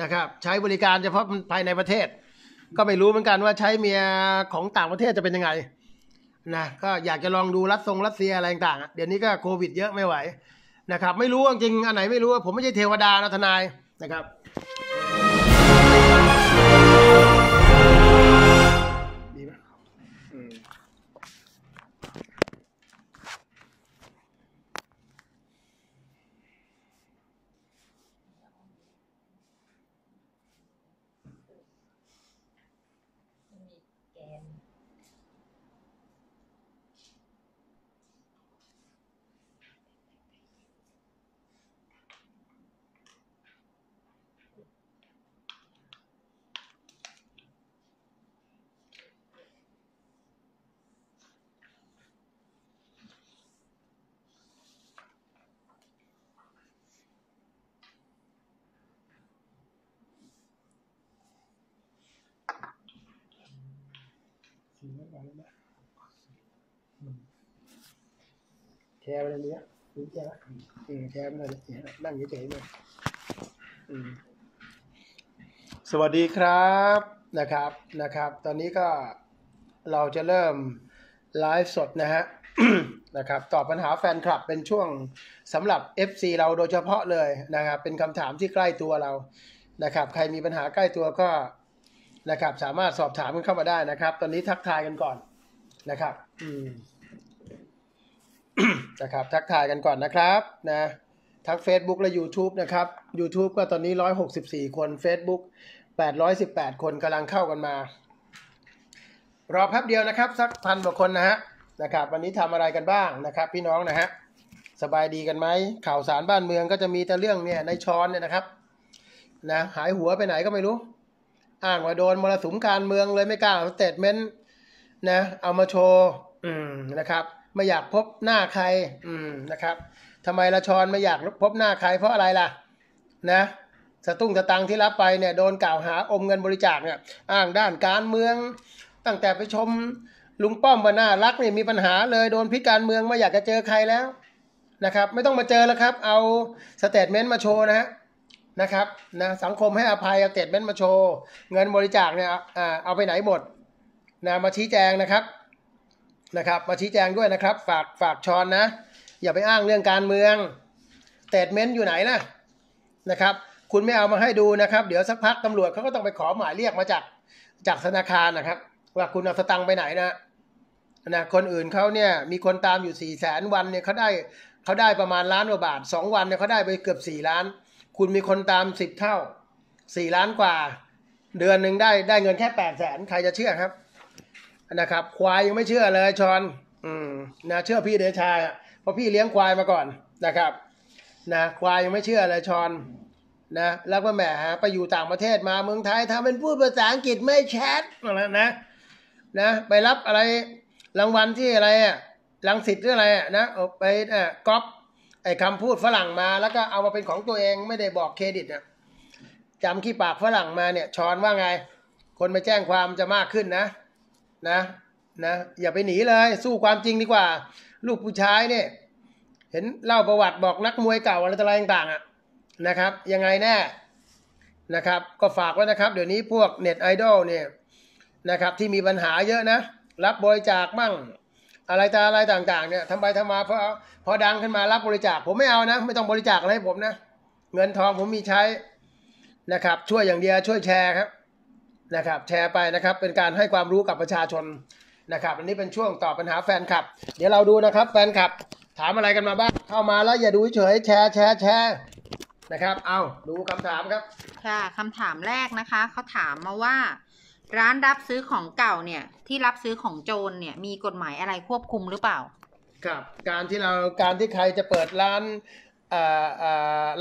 นะครับใช้บริการเฉพาะภายในประเทศ ก็ไม่รู้เหมือนกันว่าใช้เมียของต่างประเทศจะเป็นยังไงนะก็อยากจะลองดูรัสทรงรัสเซียอะไรต่างเดี๋ยวนี้ก็โควิดเยอะไม่ไหวนะครับไม่รู้จริงอันไหนไม่รู้ผมไม่ใช่เทวดานะทนายนะครับไม่ไหวแล้วแชร์ไปเลยเนี้ยรู้แชร์อืมแชร์ไปเลยนั่งเฉยๆเลยสวัสดีครับ นะครับนะครับ ตอนนี้ก็เราจะเริ่มไลฟ์สดนะฮะ นะครับ ตอบปัญหาแฟนคลับเป็นช่วงสำหรับ FC เราโดยเฉพาะเลยนะครับ เป็นคำถามที่ใกล้ตัวเรานะครับ ใครมีปัญหาใกล้ตัวก็นะครับสามารถสอบถามกันเข้ามาได้นะครับ ตอนนี้ทักทายกันก่อนนะครับอืมนะครับทักทายกันก่อนนะครับนะทั้ง Facebook และ YouTube นะครับ YouTube ก็ตอนนี้ 164 คน Facebook 818 คนกำลังเข้ากันมา รอแป๊บเดียวนะครับ สักพันกว่าคนนะฮะนะครับ วันนี้ทำอะไรกันบ้างนะครับ พี่น้องนะฮะสบายดีกันไหมข่าวสารบ้านเมืองก็จะมีแต่เรื่องเนี่ยในช้อนเนี่ยนะครับนะหายหัวไปไหนก็ไม่รู้อ้างว่าโดนมรสุมการเมืองเลยไม่กล้าสเตทเมนต์นะ เอามาโชว์นะครับ ไม่อยากพบหน้าใครนะครับทำไมละชอนไม่อยากพบหน้าใครเพราะอะไรล่ะนะสตุ้งสตังที่รับไปเนี่ยโดนกล่าวหาอมเงินบริจาคเนี่ยอ้างด้านการเมือง ตั้งแต่ไปชมลุงป้อมมาน่ารักเนี่ยมีปัญหาเลยโดนพิการเมือง ไม่อยากจะเจอใครแล้วนะครับ ไม่ต้องมาเจอแล้วครับเอาสเตทเมนต์มาโชว์นะฮะนะครับ นะ สังคมให้อภัยเอาเเม้นมาโชว์ เงินบริจาคเนี่ย เอาไปไหนหมดนะมาชี้แจงนะครับ นะครับ มาชี้แจงด้วยนะครับ ฝาก ฝากชอนนะ อย่าไปอ้างเรื่องการเมือง เตดเม้นอยู่ไหนนะนะครับ คุณไม่เอามาให้ดูนะครับ เดี๋ยวสักพักตำรวจเขาก็ต้องไปขอหมายเรียกมาจากจากธนาคารนะครับ ว่าคุณเอาสตังค์ไปไหนนะนะคนอื่นเขาเนี่ย มีคนตามอยู่สี่แสนวันเนี่ยเขาได้เขาได้ประมาณล้านกว่าบาท สองวันเนี่ยเขาได้ไปเกือบสี่ล้านคุณมีคนตามสิบเท่าสี่ล้านกว่า เดือนหนึ่งได้ได้เงินแค่แปดแสนใครจะเชื่อครับนะครับ ควายยังไม่เชื่อเลยชอนอืมนะเชื่อพี่เดชาเพราะพี่เลี้ยงควายมาก่อนนะครับนะควายยังไม่เชื่อเลยชอนนะแล้วก็แหมไปอยู่ต่างประเทศมาเมืองไทยทำเป็นพูดภาษาอังกฤษไม่แชทอะไรนะนะไปรับอะไรรางวัลที่อะไรอ่ะรังสิตหรืออะไรอ่ะนะไปอ่ะก๊อปไอ้คำพูดฝรั่งมาแล้วก็เอามาเป็นของตัวเองไม่ได้บอกเครดิตเนี่ยจำขี้ปากฝรั่งมาเนี่ยช้อนว่าไง คนไปแจ้งความจะมากขึ้นนะนะนะอย่าไปหนีเลยสู้ความจริงดีกว่า ลูกผู้ชายเนี่ยเห็นเล่าประวัติบอกนักมวยเก่าอะไรต่อะไรต่างๆอ่ะนะครับยังไงแน่นะครับ ก็ฝากไว้นะครับ เดี๋ยวนี้พวกเน็ตไอดอลเนี่ยนะครับที่มีปัญหาเยอะนะ รับบริจาคมั่งอะไรต่อะไรต่างๆ เนี่ยทำไปทำมาพอพอดังขึ้นมารับบริจาค ผมไม่เอานะ ไม่ต้องบริจาคอะไรผมนะเงินทองผมมีใช้นะครับ ช่วยอย่างเดียวช่วยแชร์ครับนะครับแชร์ไปนะครับ เป็นการให้ความรู้กับประชาชนนะครับ อันนี้เป็นช่วงตอบปัญหาแฟนคลับ เดี๋ยวเราดูนะครับแฟนคลับ ถามอะไรกันมาบ้างเข้ามาแล้วอย่าดูเฉยแชร์แชร์แชร์นะครับ เอาดูคำถามครับ ค่ะคำถามแรกนะคะเขาถามมาว่าร้านรับซื้อของเก่าเนี่ยที่รับซื้อของโจรเนี่ยมีกฎหมายอะไรควบคุมหรือเปล่าครับการที่เราการที่ใครจะเปิดร้าน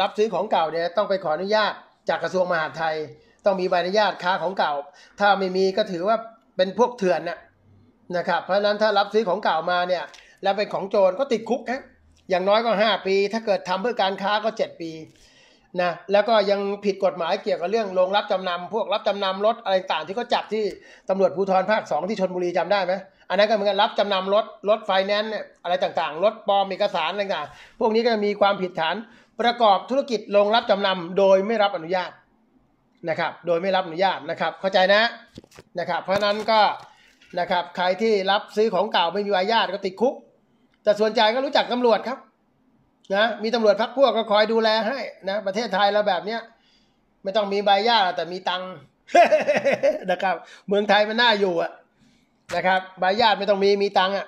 รับซื้อของเก่าเนี่ยต้องไปขออนุญาตจากกระทรวงมหาดไทย ต้องมีใบอนุญาตค้าของเก่า ถ้าไม่มีก็ถือว่าเป็นพวกเถื่อนนะนะครับเพราะฉะนั้นถ้ารับซื้อของเก่ามาเนี่ยแล้วเป็นของโจรก็ติดคุกครับอย่างน้อยก็5ปี ถ้าเกิดทำเพื่อการค้าก็7ปีนะแล้วก็ยังผิดกฎหมายเกี่ยวกับเรื่องโรงรับจำนำพวกรับจำนำรถอะไรต่างที่เขาจับที่ตำรวจภูธรภาคสองที่ชนบุรีจำได้ไหมอันนั้นก็เหมือนกันรับจำนำรถรถไฟแนนซ์อะไรต่างๆ รถปลอมเอกสารอะไรต่างพวกนี้ก็มีความผิดฐานประกอบธุรกิจโรงรับจำนำโดยไม่รับอนุญาตนะครับโดยไม่รับอนุญาตนะครับเข้าใจนะนะครับเพราะนั้นก็นะครับใครที่รับซื้อของเก่าไม่มีอนุญาตก็ติดคุกแต่ส่วนใหญ่ก็รู้จักตำรวจครับนะมีตำรวจพักพวกก็คอยดูแลให้นะประเทศไทยเราแบบเนี้ยไม่ต้องมีใบหญาแต่มีตังนะครับ เมืองไทยมันน่าอยู่อะนะครับ ใบหญาไม่ต้องมีมีตังอะ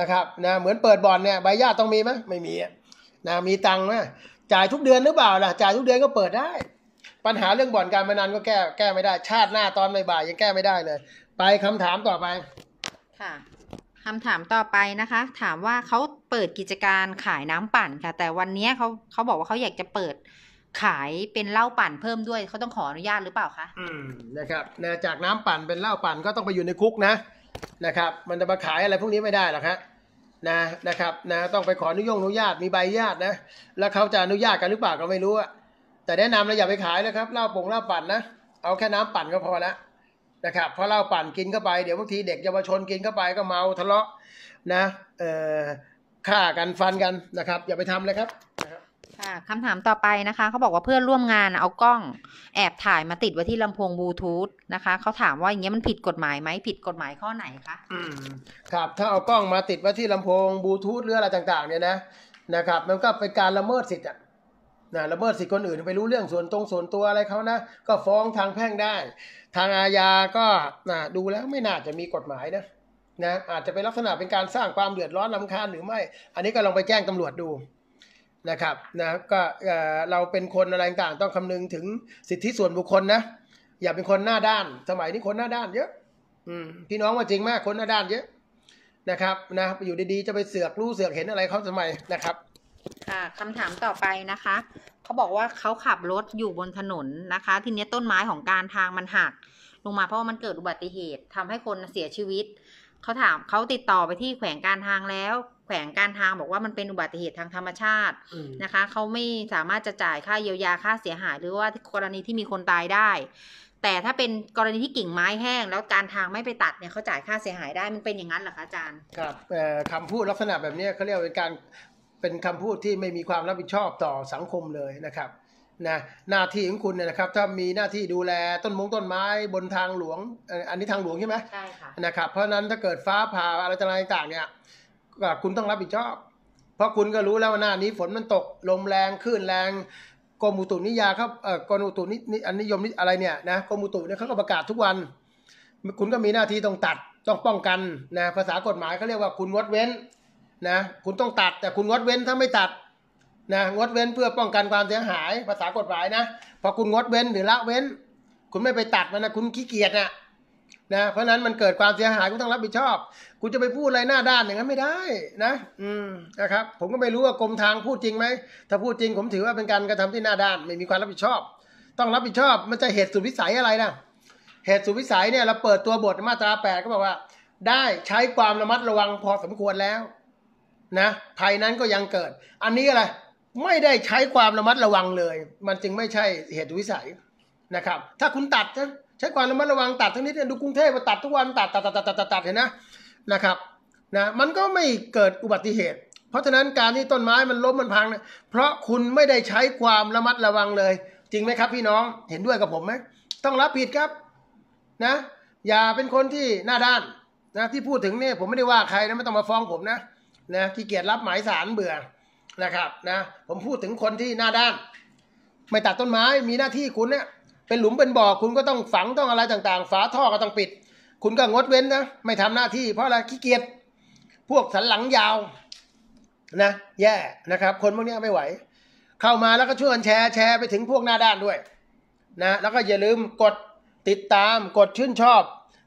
นะครับนะเหมือนเปิดบ่อนเนี่ยใบหญาต้องมีไหมไม่มีอะนะมีตังนะจ่ายทุกเดือนหรือเปล่าล่ะจ่ายทุกเดือนก็เปิดได้ ปัญหาเรื่องบ่อนการพนันก็แก้ แก้ไม่ได้ชาติหน้าตอนบ่ายยังแก้ไม่ได้เลยไปคำถามต่อไป ค่ะคำถามต่อไปนะคะ ถามว่าเขาเปิดกิจการขายน้ำปั่นค่ะ แต่วันนี้เขาเขาบอกว่าเขาอยากจะเปิดขายเป็นเหล้าปั่นเพิ่มด้วย เขาต้องขออนุญาตหรือเปล่า คะอืมนะครับนะจากน้ำปั่นเป็นเหล้าปั่นก็ต้องไปอยู่ในคุกนะนะครับ มันจะมาขายอะไรพวกนี้ไม่ได้หรอกฮะนะนะครับนะต้องไปขออนุญาตอนุญาตมีใบอนุญาตนะแล้วเขาจะอนุญาตกันหรือเปล่าก็ไม่รู้อะแต่แนะนำเราอย่าไปขายนะครับเหล้าปงเหล้าปั่นนะเอาแค่น้ำปั่นก็พอละนะครับเพราะเหล้าปั่นกินเข้าไป เดี๋ยวบางทีเด็กเยาวชนกินเข้าไปก็เมา ทะเลาะนะ เอ่อ ฆ่ากันฟันกันนะครับ อย่าไปทำเลยครับ ค่ะคำถามต่อไปนะคะเขาบอกว่าเพื่อนร่วมงานเอากล้องแอบถ่ายมาติดไว้ที่ลำโพงบลูทูธนะคะเขาถามว่าอย่างเงี้ยมันผิดกฎหมายไหมผิดกฎหมายข้อไหนคะ อืม ครับ ถ้าเอากล้องมาติดไว้ที่ลำโพงบลูทูธหรืออะไรต่างๆเนี่ยนะ นะครับ มันก็เป็นการละเมิดสิทธิ์นะละเมิดสิทธิคนอื่นไปรู้เรื่องส่วนตรงส่วนตัวอะไรเขานะก็ฟ้องทางแพ่งได้ ทางอาญาก็นะดูแล้วไม่น่าจะมีกฎหมายนะนะอาจจะเป็นลักษณะเป็นการสร้างความเดือดร้อนลำคาญหรือไม่ อันนี้ก็ลองไปแจ้งตำรวจดูนะครับ นะ ก็เราเป็นคนอะไรต่างต้องคำนึงถึงสิทธิส่วนบุคคลนะอย่าเป็นคนหน้าด้านสมัยนี้คนหน้าด้านเยอะพี่น้องว่าจริงมาก คนหน้าด้านเยอะนะครับ นะอยู่ดีๆจะไปเสือกรู้เสือกเห็นอะไรเขาสมไมนะครับค่ะคำถามต่อไปนะคะเขาบอกว่าเขาขับรถอยู่บนถนนนะคะ ทีนี้ต้นไม้ของการทางมันหัก ลงมาเพราะว่ามันเกิดอุบัติเหตุทำให้คนเสียชีวิตเขาถามเขาติดต่อไปที่แขวงการทางแล้ว แขวงการทางบอกว่ามันเป็นอุบัติเหตุทางธรรมชาตินะคะเขาไม่สามารถจะจ่ายค่าเยียวยาค่าเสียหาย หรือว่ากรณีที่มีคนตายได้ แต่ถ้าเป็นกรณีที่กิ่งไม้แห้ง แล้วการทางไม่ไปตัดเนี่ยเขาจ่ายค่าเสียหายได้มันเป็นอย่างนั้นเหรอคะอาจารย์ครับคำพูดลักษณะแบบนี้เขาเรียกเป็นการเป็นคำพูดที่ไม่มีความรับผิดชอบต่อสังคมเลยนะครับนะหน้าที่ของคุณเนี่ยนะครับ ถ้ามีหน้าที่ดูแลต้นมงต้นไม้บนทางหลวงอันนี้ทางหลวงใช่ไหมใช่ค่ะนะครับ เพราะนั้นถ้าเกิดฟ้าผ่าอะไรต่างๆเนี่ยคุณต้องรับผิดชอบเพราะคุณก็รู้แล้วว่าหน้านี้ฝนมันตก ลมแรงคลื่นแรงกรมอุตุนิยาครับเอ่อกรมอุตุนิอันนิยมนิอะไรเนี่ยนะกรมอุตุเนี่ยเขาก็ประกาศทุกวัน คุณก็มีหน้าที่ต้องตัดต้องป้องกันนะภาษากฎหมายเขาเรียกว่าคุณงดเว้นนะคุณต้องตัดแต่คุณงดเว้นถ้าไม่ตัด นะงดเว้นเพื่อป้องกันความเสียหายภาษากฎหมายนะพอคุณงดเว้นหรือละเว้น คุณไม่ไปตัดมันนะคุณขี้เกียจนะนะเพราะนั้นมันเกิดความเสียหายคุณต้องรับผิดชอบ คุณจะไปพูดอะไรหน้าด้านอย่างนั้นไม่ได้นะอืมนะครับ ผมก็ไม่รู้ว่ากรมทางพูดจริงไหมถ้าพูดจริง ผมถือว่าเป็นการกระทำที่หน้าด้านไม่มีความรับผิดชอบ ต้องรับผิดชอบมันจะเหตุสุดวิสัยอะไรนะเหตุสุดวิสัยเนี่ย เราเปิดตัวบทมาตราแปดก็บอกว่า ได้ใช้ความระมัดระวังพอสมควรแล้วนะภัยนั้นก็ยังเกิด อันนี้อะไร ไม่ได้ใช้ความระมัดระวังเลย มันจึงไม่ใช่เหตุวิสัยนะครับถ้าคุณตัดใช้ความระมัดระวังตัดทั้งนี้ดูกรุงเทพมตัดทุกวันตัดตัดตัดตัดตัดตัดเห็นนะนะครับนะมันก็ไม่เกิดอุบัติเหตุ เพราะฉะนั้นการที่ต้นไม้มันล้มมันพัง เพราะคุณไม่ได้ใช้ความระมัดระวังเลย จริงไหมครับพี่น้องเห็นด้วยกับผมไหมต้องรับผิดครับนะ อย่าเป็นคนที่หน้าด้านนะที่พูดถึงเนี่ยผมไม่ได้ว่าใครนะไม่ต้องมาฟ้องผมนะนะขี้เกียจรับหมายสารเบื่อนะครับนะ ผมพูดถึงคนที่หน้าด้าน ไม่ตัดต้นไม้มีหน้าที่คุณเนี่ยเป็นหลุมเป็นบ่อคุณก็ต้องฝังต้องอะไรต่างๆฝาท่อก็ต้องปิด คุณก็งดเว้นนะไม่ทำหน้าที่ เพราะอะไรขี้เกียจพวกสันหลังยาวนะ แย่นะครับ คนพวกนี้ไม่ไหว เข้ามาแล้วก็ช่วยแชร์แชร์ไปถึงพวกหน้าด้านด้วยนะแล้วก็อย่าลืมกดติดตาม กดชื่นชอบ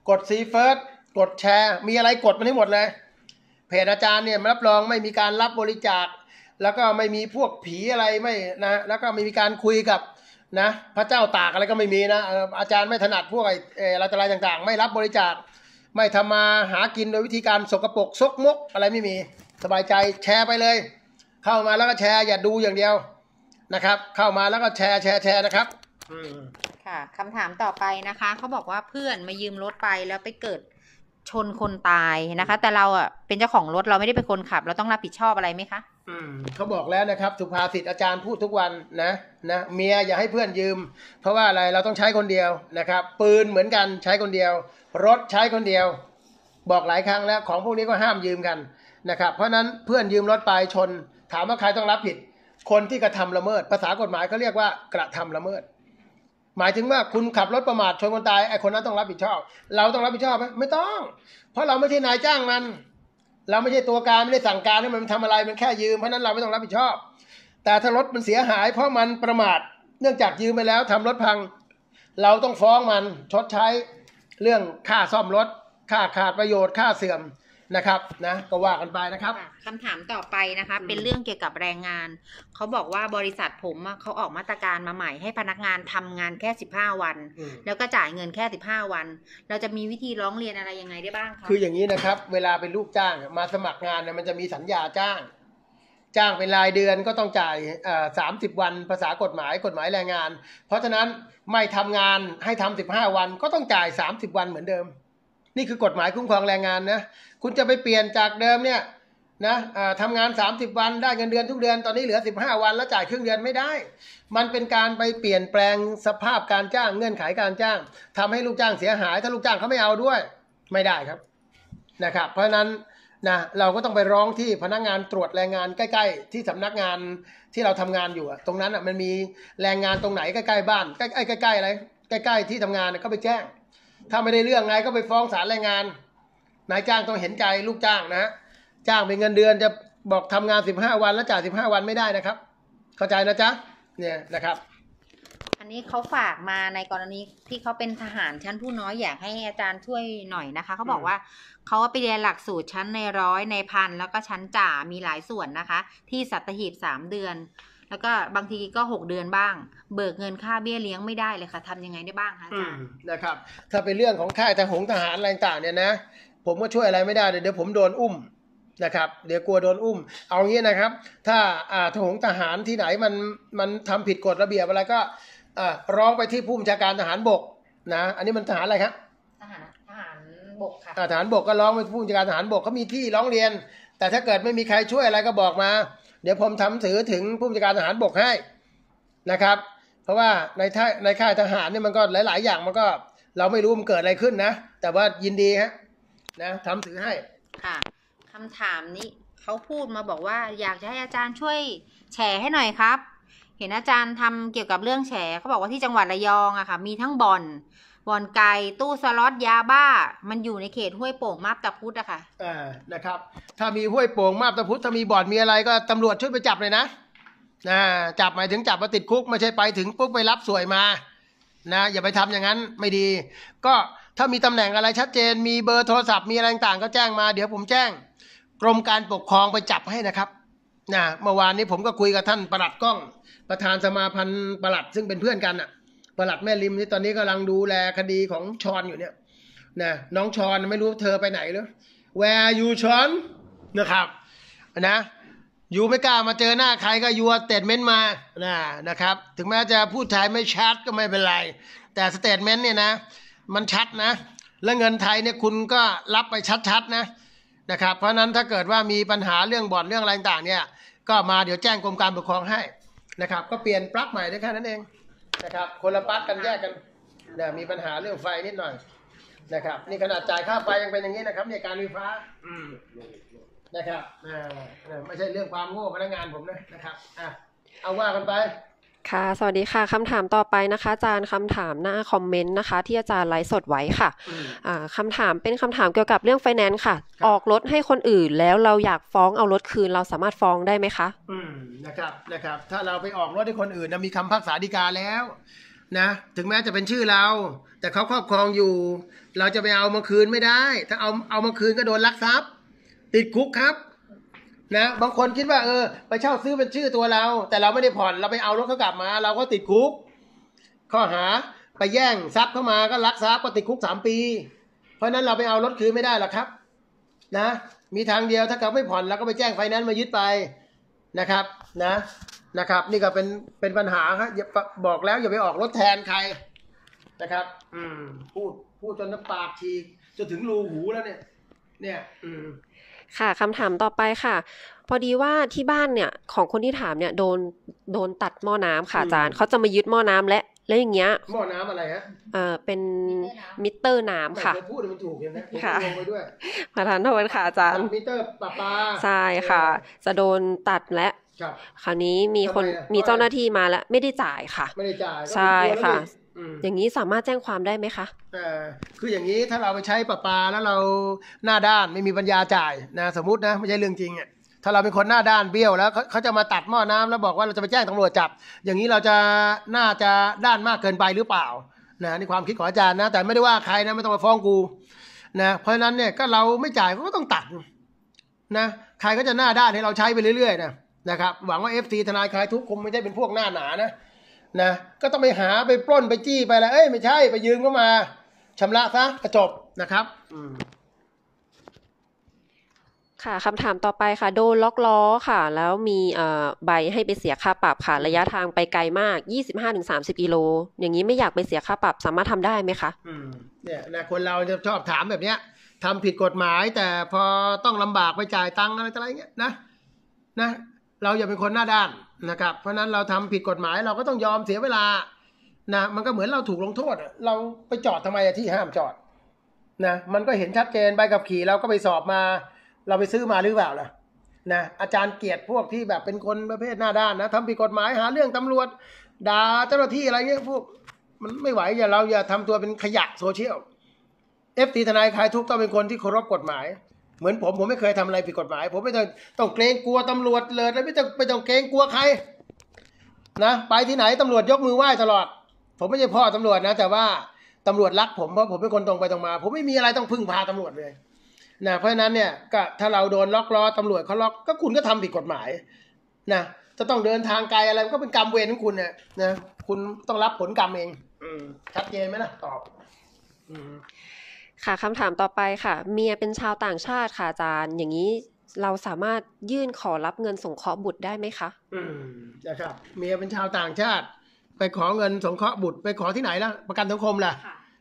กดซีเฟิร์สกดแชร์ มีอะไรกดมันให้หมดเลยเพจอาจารย์เนี่ยรับรองไม่มีการรับบริจาคแล้วก็ไม่มีพวกผีอะไรไม่นะแล้วก็ไม่มีการคุยกับนะ พระเจ้าตากอะไรก็ไม่มีนะอาจารย์ไม่ถนัดพวกอะไรอะไรต่าง ๆ ไม่รับบริจาคไม่ทำมาหากินโดยวิธีการสกรปรกซกมก อะไรไม่มีสบายใจแชร์ไปเลย เข้ามาแล้วก็แชร์อย่าดูอย่างเดียวนะครับ เข้ามาแล้วก็แชร์แชร์แชร์นะครับค่ะคำถามต่อไปนะคะเขาบอกว่าเพื่อนมายืมรถไปแล้วไปเกิดชนคนตายนะคะแต่เราอ่ะเป็นเจ้าของรถเราไม่ได้เป็นคนขับ เราต้องรับผิดชอบอะไรไหมคะ อืมเขาบอกแล้วนะครับสุภาษิตอาจารย์พูดทุกวันนะนะเมียอย่าให้เพื่อนยืม เพราะว่าอะไรเราต้องใช้คนเดียวนะครับ ปืนเหมือนกันใช้คนเดียว รถใช้คนเดียว บอกหลายครั้งแล้วของพวกนี้ก็ห้ามยืมกันนะครับ เพราะนั้นเพื่อนยืมรถไปชน ถามว่าใครต้องรับผิด คนที่กระทำละเมิด ภาษากฎหมายเขาเรียกว่ากระทำละเมิดหมายถึงว่าคุณขับรถประมาทชน คนตาย ไอ้คนนั้นต้องรับผิดชอบ เราต้องรับผิดชอบไหมไม่ต้อง เพราะเราไม่ใช่นายจ้างมันเราไม่ใช่ตัวการไม่ได้สั่งการให้มันทำอะไรมันแค่ยืมเพราะนั้นเราไม่ต้องรับผิดชอบ แต่ถ้ารถมันเสียหาย เพราะมันประมาทเนื่องจากยืมไปแล้วทำรถพัง เราต้องฟ้องมันชดใช้เรื่องค่าซ่อมรถค่าขาดประโยชน์ค่าเสื่อมนะครับนะก็ว่ากันไปนะครับคำถามต่อไปนะคะเป็นเรื่องเกี่ยวกับแรงงานเขาบอกว่าบริษัทผมเขาออกมาตรการมาใหม่ให้พนักงานทำงานแค่ 15 วัน แล้วก็จ่ายเงินแค่ 15 วันเราจะมีวิธีร้องเรียนอะไรยังไงได้บ้างคะคืออย่างนี้นะครับเวลาเป็นลูกจ้างมาสมัครงานเนี่ยมันจะมีสัญญาจ้าง จ้างเป็นรายเดือนก็ต้องจ่ายสามสิบวันภาษากฎหมาย กฎหมายแรงงาน เพราะฉะนั้นไม่ทำงานให้ทำสิบห้าวันก็ต้องจ่ายสามสิบวันเหมือนเดิมนี่คือกฎหมายคุ้มครองแรงงานนะคุณจะไปเปลี่ยนจากเดิมเนี่ยนะทำงาน 30 วันได้เงินเดือนทุกเดือนตอนนี้เหลือ 15 วันแล้วจ่ายครึ่งเดือนไม่ได้ มันเป็นการไปเปลี่ยนแปลงสภาพการจ้างเงื่อนไขการจ้าง ทำให้ลูกจ้างเสียหายถ้าลูกจ้างเขาไม่เอาด้วยไม่ได้ครับนะครับเพราะฉะนั้นนะเราก็ต้องไปร้องที่พนักงานตรวจแรงงานใกล้ๆ ที่สำนักงานที่เราทำงานอยู่ตรงนั้นอ่ะมันมีแรงงานตรงไหนใกล้ๆบ้าน ใกล้ๆใกล้ๆอะไรใกล้ๆที่ทำงานก็ไปแจ้งถ้าไม่ได้เรื่องไงก็ไปฟ้องศาลแรงงาน นายจ้างต้องเห็นใจลูกจ้างนะ จ้างเป็นเงินเดือนจะบอกทำงานสิบห้าวันแล้วจ่ายสิบห้าวันไม่ได้นะครับ เข้าใจนะจ๊ะ เนี่ยนะครับ อันนี้เขาฝากมาในกรณีที่เขาเป็นทหารชั้นผู้น้อย อยากให้อาจารย์ช่วยหน่อยนะคะเขาบอกว่าเขาไปเรียนหลักสูตรชั้นในร้อยในพันแล้วก็ชั้นจ่ามีหลายส่วนนะคะ ที่สัตหีบสามเดือนแล้วก็บางทีก็ 6 เดือนบ้าง เบิกเงินค่าเบี้ยเลี้ยงไม่ได้เลยค่ะทำยังไงได้บ้างคะอาจารย์นะครับ ถ้าเป็นเรื่องของค่ายทหารทหารอะไรต่างเนี่ยนะผมก็ช่วยอะไรไม่ได้เดี๋ยวผมโดนอุ้มนะครับเดี๋ยวกลัวโดนอุ้มเอางี้นะครับ ถ้าทหงทหารที่ไหนมันมันทำผิดกฎระเบียบอะไรก็ร้องไปที่ผู้บัญชาการทหารบกนะ อันนี้มันทหารอะไรครับทหารทหารบกค่ะทหารบกก็ร้องไปผู้บัญชาการทหารบกเขามีที่ร้องเรียน แต่ถ้าเกิดไม่มีใครช่วยอะไรก็บอกมาดี๋ยวผมทำถือถึงผู้จัดการทหารบกให้นะครับ เพราะว่าในท่าในค่ายทหารเนี่ยมันก็หลายๆอย่างมันก็เราไม่รู้มันเกิดอะไรขึ้นนะ แต่ว่ายินดีฮะนะทำถือให้ค่ะคำถามนี้เขาพูดมาบอกว่า อยากจะให้อาจารย์ช่วยแชร์ให้หน่อยครับ เห็นอาจารย์ทำเกี่ยวกับเรื่องแฉเขาบอกว่าที่จังหวัดระยองอะค่ะมีทั้งบ่อนบ่อนไก่ตู้สล็อตยาบ้า มันอยู่ในเขตห้วยโป่งมาบตาพุธอะค่ะอ่านะครับ ถ้ามีห้วยโป่งมาบตาพุธถ้ามีบ่อนมีอะไรก็ตำรวจช่วยไปจับเลยนะนะจับหมายถึงจับมาติดคุกไม่ใช่ไปถึงปุ๊บไปรับสวยมานะอย่าไปทำอย่างนั้นไม่ดี ก็ถ้ามีตำแหน่งอะไรชัดเจน มีเบอร์โทรศัพท์มีอะไรต่างก็แจ้งมา เดี๋ยวผมแจ้ง กรมการปกครองไปจับให้นะครับนะเมื่อวานนี้ผมก็คุยกับท่านประหลัดกล้อง ประธานสมาพันธ์ประหลัดซึ่งเป็นเพื่อนกันอะ่ะประหลัดแม่ริมนี่ตอนนี้กำลังดูแลคดีของชอนอยู่เนี่ยนะน้องชอนไม่รู้เธอไปไหนหรือ Where you ชอนนะครับนะอยู่ไม่กล้ามาเจอหน้าใครก็ยูเตทเมนต์มานะนะครับถึงแม้จะพูดไทยไม่ชัดก็ไม่เป็นไร แต่สเตทเมนต์เนี่ยนะมันชัดนะ และเงินไทยเนี่ยคุณก็รับไปชัดๆนะนะครับเพราะนั้นถ้าเกิดว่ามีปัญหาเรื่องบ่อนเรื่องอะไรต่างเนี่ย ก็มาเดี๋ยวแจ้งกรมการปกครองให้นะครับก็เปลี่ยนปลั๊กใหม่ได้แค่นั้นเองนะครับคนละปั๊กกันแยกกันเนยมีปัญหาเรื่องไฟนิดหน่อยนะครับนี่ขนาดจ่ายค่าไฟยังเป็นอย่างนี้นะครับในการไฟฟ้านะครับอ่าไม่ใช่เรื่องความโง่พนักงานผมนะนะครับอ่ะเอาว่ากันไปค่ะสวัสดีค่ะ คำถามต่อไปนะคะอาจารย์คำถามหน้าคอมเมนต์นะคะที่อาจารย์ไลฟ์สดไว้ค่ะคำถามเป็นคำถามเกี่ยวกับเรื่องไฟแนนซ์ค่ะ ออกรถให้คนอื่นแล้วเราอยากฟ้องเอารถคืนเราสามารถฟ้องได้ไหมคะอืมนะครับนะครับ ถ้าเราไปออกรถให้คนอื่นมีคำพักษาดีกาแล้ว นะ ถึงแม้จะเป็นชื่อเรา แต่เขาครอบครองอยู่ เราจะไปเอามาคืนไม่ได้ ถ้าเอาเอามาคืนก็โดนลักทรัพย์ติดคุกครับนะบางคนคิดว่าเออไปเช่าซื้อเป็นชื่อตัวเราแต่เราไม่ได้ผ่อนเราไปเอารถเขากลับมา เราก็ติดคุก ข้อหาไปแย่งทรัพย์เข้ามาก็ลักทรัพย์ก็ติดคุกสามปี เพราะนั้นเราไปเอารถคืนไม่ได้หรอกครับ นะมีทางเดียวถ้าเขาไม่ผ่อนเราก็ไปแจ้งไฟแนนซ์มายึดไปนะครับ นะนะครับ นี่ก็เป็นเป็นปัญหาครับบอกแล้วอย่าไปออกรถแทนใครนะครับ อืมพูดพูดจนน้ำปากฉีกจะถึงรูหูแล้วเนี่ย เนี่ย อืมค่ะ คำถามต่อไปค่ะ พอดีว่าที่บ้านเนี่ย ของคนที่ถามเนี่ย โดนโดนตัดหม้อน้ำค่ะอาจารย์เขาจะมายึดหม้อน้ำและแล้วอย่างเงี้ยหม้อน้ำอะไรฮะเออเป็นมิเตอร์น้ำค่ะพูดมันถูกเห็นไหมค่ะไปด้วยมาทานโวษค่ะอาจารย์มิเตอร์ปลาปลาใช่ค่ะ จะโดนตัดและคราวนี้มีคนมีเจ้าหน้าที่มาแล้วไม่ได้จ่ายค่ะไม่ได้จ่ายใช่ค่ะอย่างนี้สามารถแจ้งความได้ไหมคะ คืออย่างนี้ถ้าเราไปใช้ประปาแล้วเราหน้าด้านไม่มีปัญญาจ่ายนะสมมตินะไม่ใช่เรื่องจริงอ่ะถ้าเราเป็นคนหน้าด้านเบี้ยวแล้ว เขาจะมาตัดหม้อน้ำ แล้วบอกว่าเราจะไปแจ้งตำรวจจับ อย่างนี้เราจะน่าจะด้านมากเกินไปหรือเปล่านะนี่ความคิดของอาจารย์นะ แต่ไม่ได้ว่าใครนะไม่ต้องมาฟ้องกูนะเพราะฉะนั้นเนี่ยก็เราไม่จ่ายก็ต้องตัดนะใครก็จะหน้าด้านให้เราใช้ไปเรื่อยๆนะนะครับหวังว่า f ีทนายคลายทุกคงไม่ได้เป็นพวกหน้าหนานะนะก็ต้องไปหาไปปล้นไปจี้ไปอะไร เอ้ยไม่ใช่ไปยืมเข้ามา ชำระซะกระจบนะครับค่ะคำถามต่อไปค่ะ โดนล็อกล้อค่ะ แล้วมีใบให้ไปเสียค่าปรับค่ะ ระยะทางไปไกลมาก 25-30กิโลอย่างนี้ไม่อยากไปเสียค่าปรับสามารถทำได้ไหมคะเนี่ยนะคนเราจะชอบถามแบบเนี้ยทำผิดกฎหมายแต่พอต้องลำบากไปจ่ายตังค์อะไรอะไรเงี้ยนะนะเราอย่าเป็นคนหน้าด้านนะครับ เพราะนั้นเราทำผิดกฎหมายเราก็ต้องยอมเสียเวลานะมันก็เหมือนเราถูกลงโทษเราไปจอดทำไมที่ห้ามจอดนะมันก็เห็นชัดเจนใบขับขี่เราก็ไปสอบมา เราไปซื้อมาหรือเปล่านะนะอาจารย์เกียรติพวกที่แบบเป็นคนประเภทหน้าด้านนะทำผิดกฎหมายหาเรื่องตำรวจด่าเจ้าหน้าที่อะไรเงี้ยพวกมันไม่ไหวอย่าเราอย่าทำตัวเป็นขยะโซเชียลเอฟทีทนายคลายทุกต้องเป็นคนที่เคารพกฎหมายเหมือนผมผมไม่เคยทำอะไรผิดกฎหมายผมไม่ต้องต้องเกรงกลัวตำรวจเลยไม่ต้องไม่ต้องเกรงกลัวใครนะไปที่ไหนตำรวจยกมือไหว้ตลอด ผมไม่ใช่พ่อตำรวจนะ แต่ว่าตำรวจรักผม เพราะผมเป็นคนตรงไปตรงมา ผมไม่มีอะไรต้องพึ่งพาตำรวจเลยนะเพราะฉะนั้นเนี่ยก็ถ้าเราโดนล็อกล้อตำรวจเขาล็อกก็คุณก็ทำผิดกฎหมายนะจะต้องเดินทางไกลอะไรก็เป็นกรรมเวรของคุณเนี่ยนะคุณต้องรับผลกรรมเอง อืชัดเจนไหมนะตอบอืค่ะคำถามต่อไปค่ะ เมียเป็นชาวต่างชาติค่ะอาจารย์ อย่างนี้เราสามารถยื่นขอรับเงินสงเคราะห์บุตรได้ไหมคะอืมนะครับเมียเป็นชาวต่างชาติ ไปขอเงินสงเคราะห์บุตรไปขอที่ไหนล่ะ ประกันสังคมล่ะ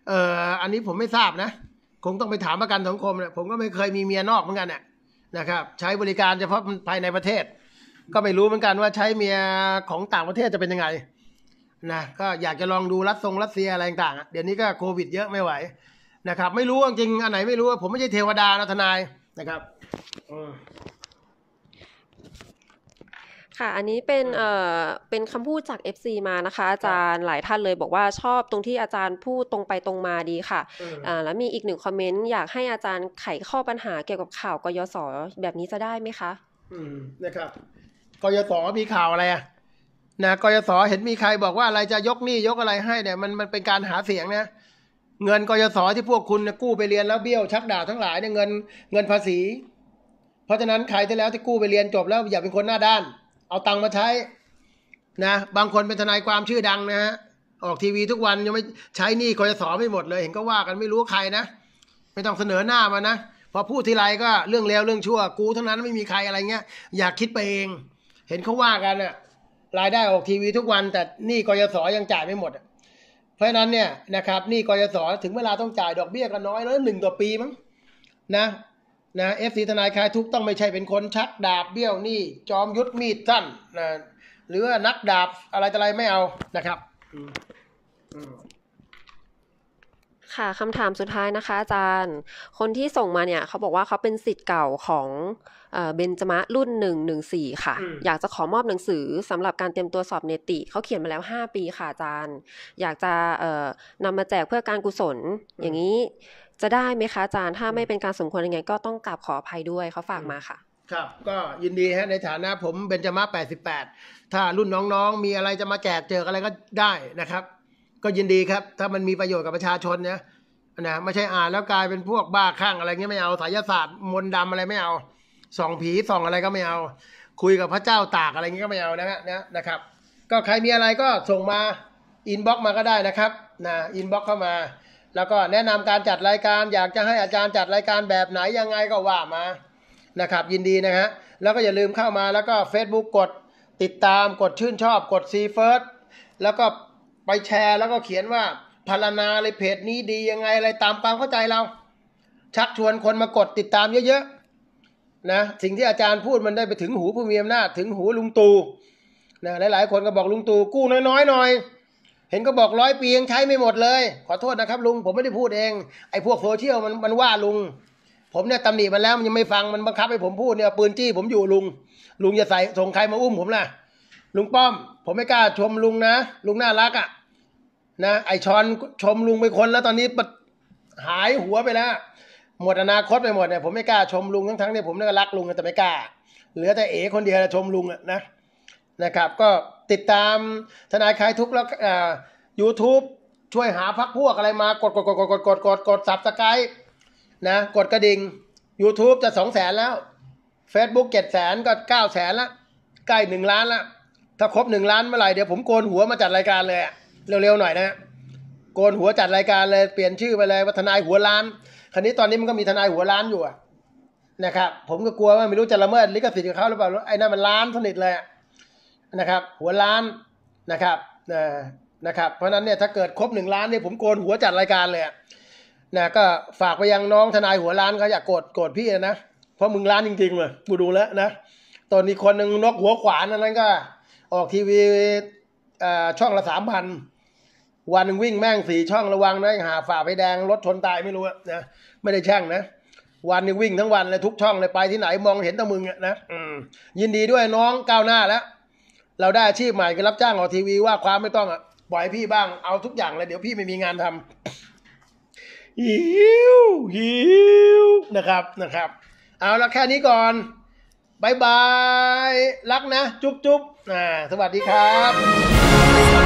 เอ่ออันนี้ผมไม่ทราบนะคงต้องไปถามประกันสังคมเนี่ยผมก็ไม่เคยมีเมียนอกเหมือนกันเนี่ยนะครับ ใช้บริการเฉพาะภายในประเทศ ก็ไม่รู้เหมือนกันว่าใช้เมียของต่างประเทศจะเป็นยังไงนะก็อยากจะลองดูรัสทรงรัสเซียอะไรต่างๆเดี๋ยวนี้ก็โควิดเยอะไม่ไหวนะครับไม่รู้จริงอันไหนไม่รู้ ผมไม่ใช่เทวดานะทนายนะครับค่ะ อันนี้เป็นเอ่อเป็นคำพูดจาก FC มานะคะ อาจารย์หลายท่านเลย บอกว่าชอบตรงที่อาจารย์พูดตรงไปตรงมาดีค่ะอ่าแล้วมีอีกหนึ่งคอมเมนต์อยากให้อาจารย์ไขข้อปัญหาเกี่ยวกับข่าวกยศแบบนี้จะได้ไหมคะ อืมนะครับกยศมีข่าวอะไรอะนะกยศเห็นมีใครบอกว่าอะไรจะยกหนี้ยกอะไรให้เนี่ยมันมันเป็นการหาเสียงนะเงินกยศที่พวกคุณกู้ไปเรียนแล้วเบี้ยวชักดาบทั้งหลายเนี่ยเงินเงินภาษี เพราะฉะนั้นใครที่แล้วที่กู้ไปเรียนจบแล้ว อย่าเป็นคนหน้าด้าน เอาตังค์มาใช้ นะ บางคนเป็นทนายความชื่อดังนะฮะออกทีวีทุกวันยังไม่ใช้หนี้กยศไม่หมดเลย เห็นก็ว่ากันไม่รู้ใครนะไม่ต้องเสนอหน้ามานะพอพูดทีไรก็เรื่องเลวเรื่องชั่ว กูทั้งนั้นไม่มีใครอะไรเงี้ยอยากคิดไปเองเห็นเขาว่ากันอะรายได้ออกทีวีทุกวัน แต่หนี้กยศยังจ่ายไม่หมดอะเพราะนั้นเนี่ยนะครับ นี่กยศถึงเวลาต้องจ่ายดอกเบี้ยกันน้อยแล้วหนึ่งต่อปีมั้งนะ นะเอฟซีทนายคลายทุกต้องไม่ใช่เป็นคนชักดาบเบี้ยวนี่ จอมยุทธมีดสั้นนะหรือว่านักดาบอะไรต่อะไรไม่เอานะครับค่ะ คำถามสุดท้ายนะคะอาจารย์ คนที่ส่งมาเนี่ย เขาบอกว่าเขาเป็นสิทธิ์เก่าของเบนจมะรุ่นหนึ่งหนึ่งสี่ค่ะ อยากจะขอมอบหนังสือสำหรับการเตรียมตัวสอบเนติ เขาเขียนมาแล้วห้าปีค่ะอาจารย์ อยากจะนำมาแจกเพื่อการกุศล อย่างนี้จะได้ไหมคะอาจารย์ ถ้าไม่เป็นการสมควรยังไงก็ต้องกราบขออภัยด้วยเขาฝากมาค่ะ ครับ ก็ยินดีฮะในฐานะผมเบนจมะปดถ้ารุ่นน้องๆ มีอะไรจะมาแจกเจออะไรก็ได้นะครับก็ยินดีครับถ้ามันมีประโยชน์กับประชาชนนะนะไม่ใช่อ่านแล้วกลายเป็นพวกบ้าคลั่งอะไรเงี้ยไม่เอาสายศาสตร์มนต์ดำอะไรไม่เอาส่องผีส่องอะไรก็ไม่เอา คุยกับพระเจ้าตากอะไรเงี้ยก็ไม่เอานะฮะนะนะครับก็ใครมีอะไรก็ส่งมาอินบ็อก์มาก็ได้นะครับนะอินบ็อก์เข้ามา แล้วก็แนะนำการจัดรายการ อยากจะให้อาจารย์จัดรายการแบบไหนยังไงก็ว่ามานะครับยินดีนะฮะแล้วก็อย่าลืมเข้ามาแล้วก็ Facebook กดติดตามกดชื่นชอบ กดซีเฟิร์สแล้วก็ไปแชร์แล้วก็เขียนว่าพารณาเลยเพจนี้ดียังไงอะไรตามความเข้าใจเรา ชักชวนคนมากดติดตามเยอะๆ นะ สิ่งที่อาจารย์พูดมันได้ไปถึงหูผู้มีอำนาจถึงหูลุงตูนะ หลายๆคนก็บอกลุงตู กู้น้อยๆหน่อยเห็นก็บอกร้อยปียังใช้ไม่หมดเลย ขอโทษนะครับลุงผมไม่ได้พูดเองไอ้พวกโซเชียลมันมันว่าลุง ผมเนี่ยตำหนิมันแล้วมันยังไม่ฟังมันบังคับให้ผมพูดเนี่ย ปืนจี้ผมอยู่ลุงลุงจะใส่ส่งใครมาอุ้มผมล่ะ ลุงป้อม ผมไม่กล้าชมลุงนะลุงน่ารักอะ่ะนะไอชอนชมลุงไปคนแล้วตอนนี้หายหัวไปแล้ว หมดอนาคตไปหมดเนี่ยผมไม่กล้าชมลุง ทั้งทั้งเนี่ยผมนก็รักลุงแต่ไม่กล้า เหลือแต่เอ๋คนเดียวชมลุงนะนะครับก็ติดตามทนายคลายทุกข์แล้วยูทูบช่วยหาพักพวกอะไรมา กดกดกดกดกดกดกดกดสับสกายนะกดกระดิ่ง YouTube จะสองแสนแล้ว Facebook เจ็ดแสนก็เก้าแสนละใกล้หนึ่งล้านละถ้าครบหนึ่งล้านเมื่อไหร่เดี๋ยวผมโกนหัวมาจัดรายการเลยเร็วๆหน่อยนะโกนหัวจัดรายการเลยเปลี่ยนชื่อไปเลยว่าทนายหัวล้านคันนี้ตอนนี้มันก็มีทนายหัวล้านอยู่นะครับผมก็กลัวว่าไม่รู้จะละเมิดลิขสิทธิ์ของเขาหรือเปล่าไอ้นั่นมันล้านสนิทเลยนะครับ หัวล้านนะครับนะครับเพราะนั้นเนี่ยถ้าเกิดครบหนึ่งล้านเนี่ยผมโกนหัวจัดรายการเลยนะก็ฝากไปยังน้องทนายหัวล้านเขาอยากโกรธโกรธพี่นะเพราะมึงล้านจริงๆเลยกูดูแล้วนะตอนนี้คนหนึ่งนกหัวขวานนั้นก็ ออกทีวีช่องละสามพันวันวิ่งแม่งสี่ช่องระวังนะหาฝ่าไฟแดงรถชนตายไม่รู้นะไม่ได้แช่งนะ วันนี้วิ่งทั้งวันเลยทุกช่องเลยไปที่ไหนมองเห็นตะมึงนะยินดีด้วยน้องก้าวหน้าแล้วเราได้อาชีพใหม่ก็รับจ้างออกทีวี ว่าความไม่ต้องอ่ะปล่อยพี่บ้างเอาทุกอย่างเลยเดี๋ยวพี่ไม่มีงานทำหิวหิวนะครับนะครับ เอาละแค่นี้ก่อนบายบายรักนะจุ๊บจุ๊บอ่าสวัสดีครับ